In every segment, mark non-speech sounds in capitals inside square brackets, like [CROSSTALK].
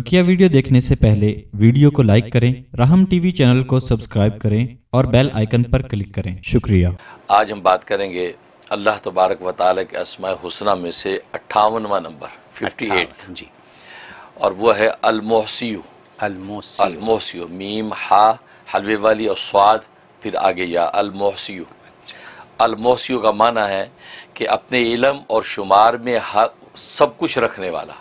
बकिया वीडियो देखने से पहले वीडियो को लाइक करें राहम टीवी चैनल को सब्सक्राइब करें और बेल आइकन पर क्लिक करें शुक्रिया आज हम बात करेंगे अल्लाह तबारक व ताल के असमा हुसना में से अट्ठावनवा नंबर फिफ्टी एट जी और वो है अलमोसियो अलमोसियो मीम हा हलवे वाली और स्वाद फिर आगे या अलमोसियो अलमोसियो का माना है कि अपने इलम और शुमार में सब कुछ रखने वाला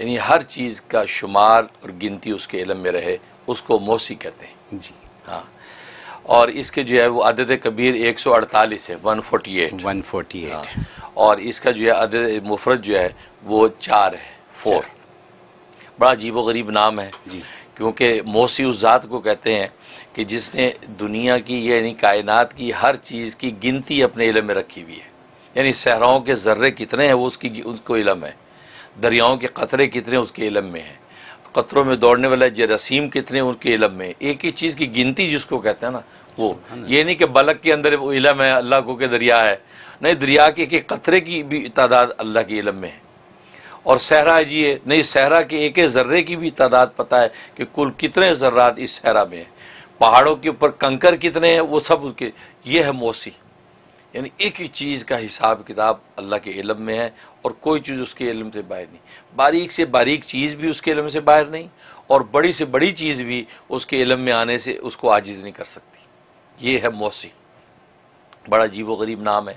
यानी हर चीज़ का शुमार और गिनती उसके इलम में रहे उसको मौसी कहते हैं जी हाँ और इसके जो है वो अदद कबीर एक सौ अड़तालीस है वन 148 148 हाँ, और इसका जो है अदद मुफरत जो है वो चार है फोर बड़ा अजीब गरीब नाम है जी क्योंकि मौसी उस ज़ात को कहते हैं कि जिसने दुनिया की यानी कायनात की हर चीज़ की गिनती अपने इलम में रखी हुई है यानी सहराओं के ज़र्रे कितने हैं वो उसकी उसको इलम है दरियाओं के क़तरे कितने उसके इलम में हैं क़तरों में दौड़ने वाला जरासीम कितने उनके इलम में एक ही चीज़ की गिनती जिसको कहते हैं ना वो ये नहीं कि बलक के अंदर वो इलम है अल्लाह को के दरिया है नहीं दरिया के एक एक क़तरे की भी तादाद अल्लाह के इलम में है और सहरा जी है नहीं सहरा के एक ज़र्रे की भी तादाद पता है कि कुल कितने ज़र्रात इस सहरा में है पहाड़ों के ऊपर कंकर कितने हैं वो सब उसके ये है मौसी यानी एक ही चीज़ का हिसाब किताब अल्लाह के इलम में है और कोई चीज़ उसके इलम से बाहर नहीं बारीक से बारीक चीज़ भी उसके इलम से बाहर नहीं और बड़ी से बड़ी चीज़ भी उसके इलम में आने से उसको आजिज़ नहीं कर सकती ये है मौसी बड़ा अजीब गरीब नाम है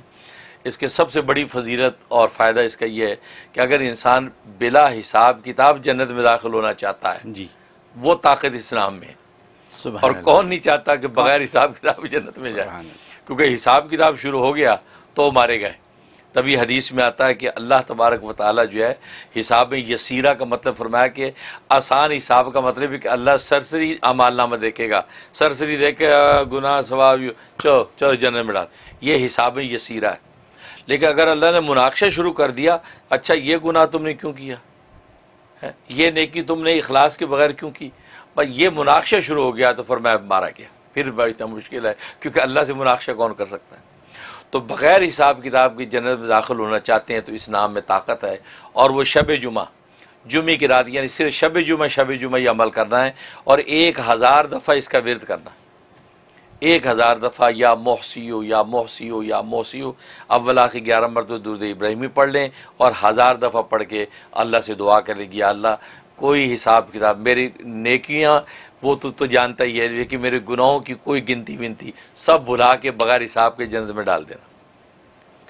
इसके सबसे बड़ी फजीलत और फ़ायदा इसका यह है कि अगर इंसान बिला हिसाब किताब जन्नत में दाखिल होना चाहता है जी वो ताकत इस नाम में है और कौन नहीं चाहता कि बगैर हिसाब किताब जन्नत में जाए क्योंकि हिसाब किताब शुरू हो गया तो मारे गए तभी हदीस में आता है कि अल्लाह तबारक व ताली जो है हिसाब में यसीरा का मतलब फरमाया कि आसान हिसाब का मतलब है कि अल्लाह सरसरी अमालनामा देखेगा सरसरी देखे गुनाह सवाब चलो चलो जन्म मिला ये हिसाब में यसीरा है लेकिन अगर अल्लाह ने मुनाक्षा शुरू कर दिया अच्छा ये गुनाह तुमने क्यों किया है ये नेकी तुमने इखलास के बगैर क्यों की भाई ये मुनाक्षा शुरू हो गया तो फरमाया मारा गया फिर इतना मुश्किल है क्योंकि अल्लाह से मुनाक्षा कौन कर सकता है तो बग़ैर हिसाब किताब की जन्नत में दाखिल होना चाहते हैं तो इस नाम में ताकत है और वह शब जुमा जुमे की रात यानी सिर्फ शब जुमा शब जुमा यह अमल करना है और एक हज़ार दफ़ा इसका विरद करना एक हज़ार दफ़ा या हो या हो या हो अव्वला के ग्यारह मरतब दुर्द इब्राहिमी पढ़ लें और हज़ार दफ़ा पढ़ के अल्लाह से दुआ करें कि अल्लाह कोई हिसाब किताब मेरी नेकियाँ वो तो तो जानता ही है लेकिन मेरे गुनाहों की कोई गिनती विनती सब भुला के बगैर हिसाब के जन्नत में डाल देना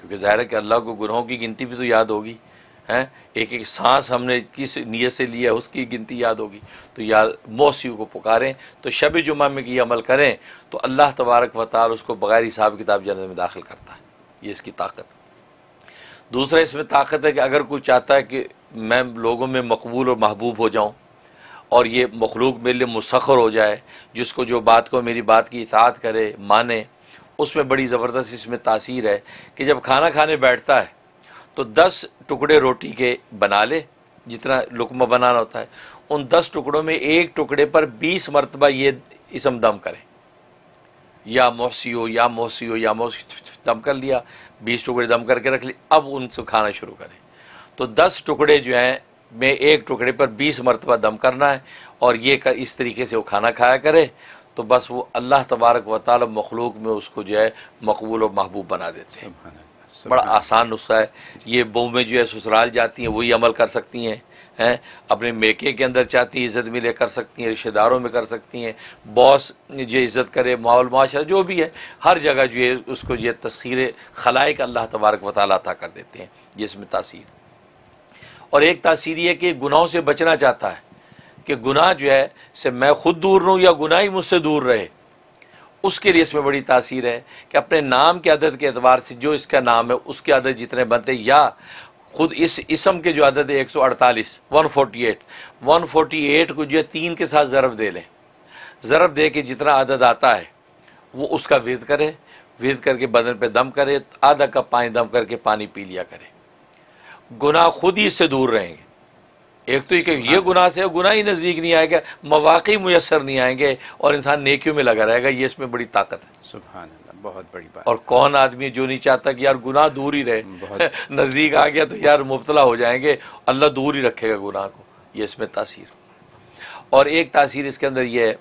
क्योंकि ज़ाहिर है कि अल्लाह को गुनाहों की गिनती भी तो याद होगी हैं एक एक सांस हमने किस नीयत से लिया उसकी गिनती याद होगी तो याद मौसी को पुकारें तो शब जुमा में ये अमल करें तो अल्लाह तबारक वाल उसको बग़ैर हिसाब किताब जन्नत में दाखिल करता है ये इसकी ताकत दूसरा इसमें ताकत है कि अगर कोई चाहता है कि मैं लोगों में मकबूल और महबूब हो जाऊँ और ये मखलूक मेरे लिए मुसखर हो जाए जिसको जो बात को मेरी बात की इतात करे माने उसमें बड़ी ज़बरदस्त इसमें तासीर है कि जब खाना खाने बैठता है तो दस टुकड़े रोटी के बना ले जितना लुकमा बनाना होता है उन दस टुकड़ों में एक टुकड़े पर बीस मरतबा ये इसम दम करें या मोसी हो या मोसी हो या मोसी दम कर लिया बीस टुकड़े दम करके रख लिए अब उनसे खाना शुरू करें तो दस टुकड़े जो हैं में एक टुकड़े पर बीस मरतबा दम करना है और ये कर, इस तरीके से वो खाना खाया करे तो बस वो अल्लाह तबारक व ताल मखलूक में उसको जो है मकबूल और महबूब बना देते हैं बड़ा आसान नुस्खा है ये बहू में जो है ससुराल जाती हैं वही अमल कर सकती हैं हैं अपने मेके के अंदर चाहती हैं इज़्ज़त मिले कर सकती हैं रिश्तेदारों में कर सकती हैं बॉस जो इज़्ज़त करे माहौल माशरा जो भी है हर जगह जो है उसको जो तस्खीर खलाइक अल्लाह तबारक वाली अता कर देते हैं जिसमें तासीर और एक तासीर यह कि गुनाहों से बचना चाहता है कि गुनाह जो है से मैं खुद दूर रहूँ या गुनाह ही मुझसे दूर रहे उसके लिए इसमें बड़ी तासीर है कि अपने नाम के अदद के एतबार से जो इसका नाम है उसके अदद जितने बनते या खुद इस इसम के जो अदद है एक सौ अड़तालीस one forty eight one forty eight को जो है तीन के साथ ज़रब दे लें ज़रब दे के जितना अदद आता है वो उसका विरद करें विरद करके बदन पर दम करे आधा कप पानी दम करके पानी पी लिया करें गुनाह खुद ही इससे दूर रहेंगे एक तो ये कि ये हाँ। गुनाह से गुनाह ही नज़दीक नहीं आएगा मवाक़ी मैसर नहीं आएंगे और इंसान नेकियों में लगा रहेगा ये इसमें बड़ी ताकत है सुबह बहुत बड़ी बात और कौन आदमी जो नहीं चाहता कि यार गुनाह दूर ही रहे [LAUGHS] नज़दीक आ गया तो यार मुबतला हो जाएंगे अल्लाह दूर ही रखेगा गुनाह को ये इसमें तासीर और एक तासीर इसके अंदर यह है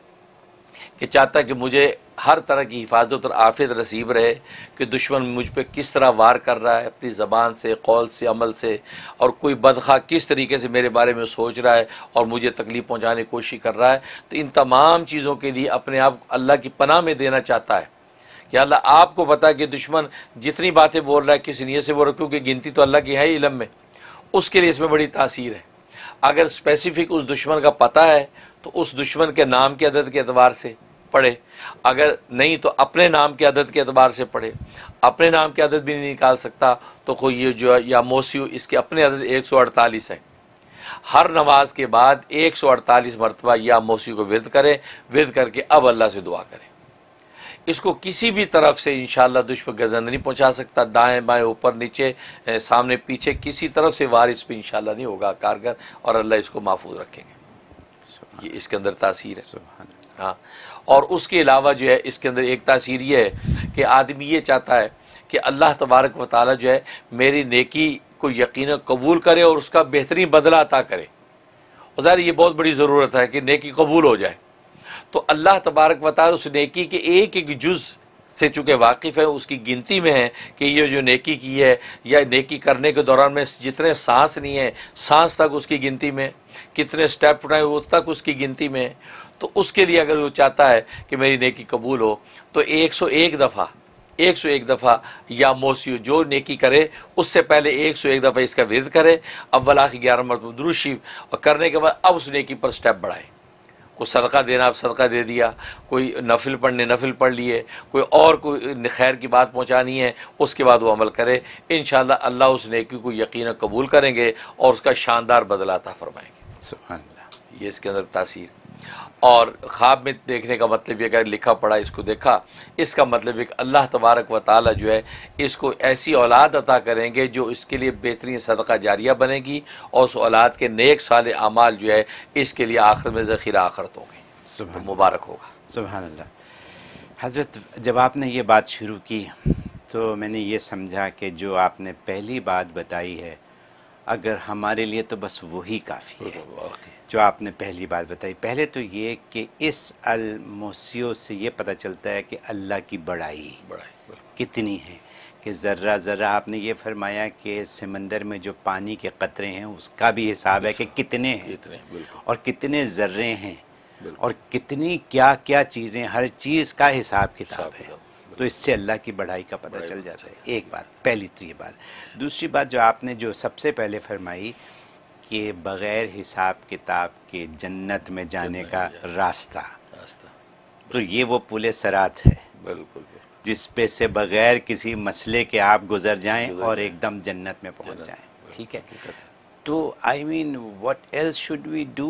कि चाहता कि मुझे हर तरह की हिफाजत और आफियत नसीब रहे कि दुश्मन मुझ पर किस तरह वार कर रहा है अपनी ज़बान से कौल से अमल से और कोई बदखा किस तरीके से मेरे बारे में सोच रहा है और मुझे तकलीफ़ पहुँचाने की कोशिश कर रहा है तो इन तमाम चीज़ों के लिए अपने आप अल्लाह की पनाह में देना चाहता है कि अल्लाह आपको पता है कि दुश्मन जितनी बातें बोल रहा है किस नीयत से बोल रहा है क्योंकि गिनती तो अल्लाह की है इलम में उसके लिए इसमें बड़ी तासीर है अगर स्पेसिफिक उस दुश्मन का पता है तो उस दुश्मन के नाम के अदद के अतबार से पढ़े अगर नहीं तो अपने नाम की आदत के अतबार से पढ़े अपने नाम की आदत भी नहीं निकाल सकता तो कोई ये जो है या मोसी इसके अपने आदत एक सौ अड़तालीस है हर नमाज के बाद एक सौ अड़तालीस मरतबा या मोसी को विद करें विरद करके अब अल्लाह से दुआ करें इसको किसी भी तरफ से इन दुश्मन गजंद नहीं पहुँचा सकता दाएँ बाएँ ऊपर नीचे सामने पीछे किसी तरफ से वार इस पर इन नहीं होगा कारगर और अल्लाह इसको महफूज रखेंगे ये इसके अंदर तासीर है हाँ और उसके अलावा जो है इसके अंदर एक तासीर ये है कि आदमी ये चाहता है कि अल्लाह तबारक व ताली जो है मेरी नेकी को यकीन कबूल करे और उसका बेहतरीन बदला अता करे उधर ये बहुत बड़ी ज़रूरत है कि नेकी कबूल हो जाए तो अल्लाह तबारक व ताली उस नेकी के एक एक जुज़ से चूँकि वाकिफ़ है उसकी गिनती में है कि ये जो नेकी की है या नेकी करने के दौरान में जितने सांस नहीं है सांस तक उसकी गिनती में कितने स्टेप उठाए वो तक उसकी गिनती में तो उसके लिए अगर वो चाहता है कि मेरी नेकी कबूल हो तो 101 दफ़ा 101 दफ़ा या मोसी जो नेकी करे उससे पहले 101 दफ़ा इसका विरद करे अब आख ग्यारह मरतब दुरुशीफ और करने के बाद अब उस नेकी पर स्टेप बढ़ाए को सदका देना आप सदका दे दिया कोई नफिल पढ़ने नफिल पढ़ लिए कोई और कोई खैर की बात पहुँचानी है उसके बाद वो अमल करे इन अल्लाह उस नेकी को यकीन कबूल करेंगे और उसका शानदार बदलाता फरमाएंगे ये इसके अंदर तासीर और ख्वाब में देखने का मतलब ये कि लिखा पढ़ा इसको देखा इसका मतलब एक अल्लाह तबारक व ताली जो है इसको ऐसी औलाद अता करेंगे जो इसके लिए बेहतरीन सदका जारिया बनेगी और उस औलाद के नेक साल अमाल जो है इसके लिए आखिर में ज़ख़ीरा आखरत होंगे तो मुबारक होगा सुबह हज़रत जब आपने ये बात शुरू की तो मैंने ये समझा कि जो आपने पहली बात बताई है अगर हमारे लिए तो बस वही काफ़ी है जो आपने पहली बात बताई पहले तो ये कि इस अल मोसियो से ये पता चलता है कि अल्लाह की बड़ाई बड़ाई कितनी है कि ज़र्रा ज़र्रा आपने ये फरमाया कि समंदर में जो पानी के कतरे हैं उसका भी हिसाब है कि कितने हैं और कितने ज़र्रे हैं और कितनी क्या क्या चीज़ें हर चीज़ का हिसाब किताब है तो इससे अल्लाह की बढ़ाई का पता चल जाता है एक बात पहली त्री तो बात दूसरी बात जो आपने जो सबसे पहले फरमाई कि बग़ैर हिसाब किताब के जन्नत में जाने का रास्ता तो ये वो पुल सरात है बिल्कुल जिस पे से बग़ैर किसी मसले के आप गुजर जाएं और एकदम जन्नत में पहुंच जाएं ठीक है तो I mean what else should we do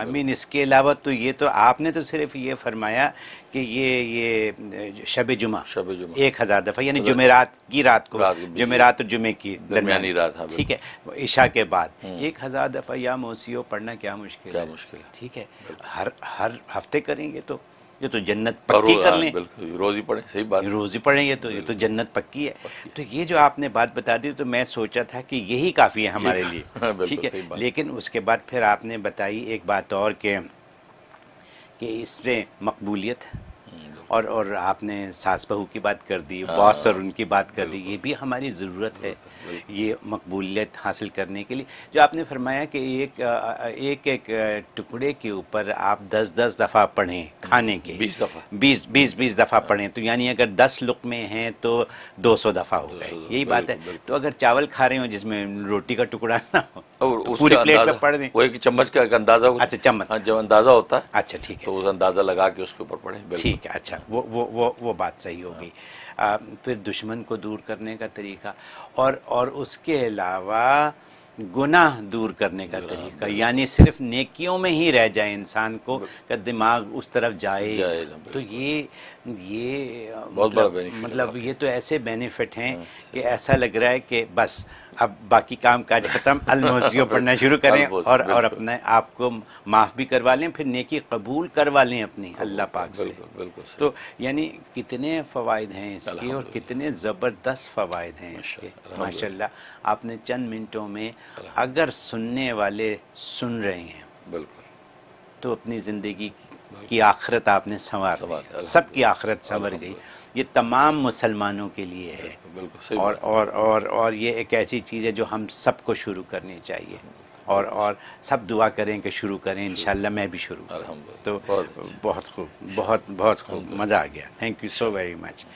I mean इसके अलावा तो ये तो आपने तो सिर्फ ये फरमाया कि ये ये शब जुमा शब जुमा एक हज़ार दफ़ा यानी जुमेरात की रात को जुमेरात और जुमे की दरमिया रात हाँ, ठीक है ईशा के बाद hmm. एक हज़ार दफ़ा या मौसी पढ़ना क्या मुश्किल क्या मुश्किल ठीक है हर हर हफ्ते करेंगे तो ये तो जन्नत पक्की कर हाँ, लें रोजी पड़े सही बात रोजी पड़े ये तो ये तो जन्नत पक्की है तो ये जो आपने बात बता दी तो मैं सोचा था कि यही काफ़ी है हमारे [LAUGHS] लिए हाँ, ठीक है लेकिन उसके बाद फिर आपने बताई एक बात और के कि इसमें मकबूलियत और और आपने सास बहू की बात कर दी हाँ। बॉस और उनकी बात कर दी ये भी हमारी ज़रूरत है ये मकबूलियत हासिल करने के लिए जो आपने फरमाया कि एक एक एक टुकड़े के ऊपर आप दस दस दफ़ा पढ़ें खाने के बीस दफ़ा बीस बीस बीस दफ़ा पढ़ें तो यानी अगर दस लुक में हैं तो दो सौ दफ़ा हो गए यही बात है तो अगर चावल खा रहे हो जिसमें रोटी का टुकड़ा ना हो और तो पूरी प्लेट में पढ़ दें वो एक चम्मच का अंदाज़ा अच्छा चम्मच हाँ, जब अंदाज़ा होता है अच्छा ठीक है तो उस अंदाज़ा लगा के उसके ऊपर पढ़ें ठीक है अच्छा अच्छा वो वो वो वो बात सही होगी फिर दुश्मन को दूर करने का तरीका और और उसके अलावा गुनाह दूर करने का तरीका यानी सिर्फ नेकियों में ही रह जाए इंसान को का दिमाग उस तरफ जाए, तो ये ये मतलब, मतलब ये तो ऐसे बेनिफिट हैं हाँ, कि ऐसा लग रहा है कि बस अब बाकी काम काज ख़त्म [LAUGHS] अलमोजियो पढ़ना शुरू करें और और अपने आप को माफ़ भी करवा लें फिर नेकी कबूल करवा लें अपनी अल्लाह पाक से बिल्कुल तो यानी कितने फ़वाद हैं इसके और कितने ज़बरदस्त फ़वाद हैं इसके माशा आपने चंद मिनटों में अगर सुनने वाले सुन रहे हैं बिल्कुल तो अपनी ज़िंदगी कि आखरत आपने संवार सबकी आखरत संवर गई ये तमाम मुसलमानों के लिए है और, और और और ये एक ऐसी चीज़ है जो हम सबको शुरू करनी चाहिए और और सब दुआ करें कि शुरू करें इन मैं भी शुरू तो अच्छा। बहुत खूब बहुत बहुत खूब मज़ा आ गया thank you so very much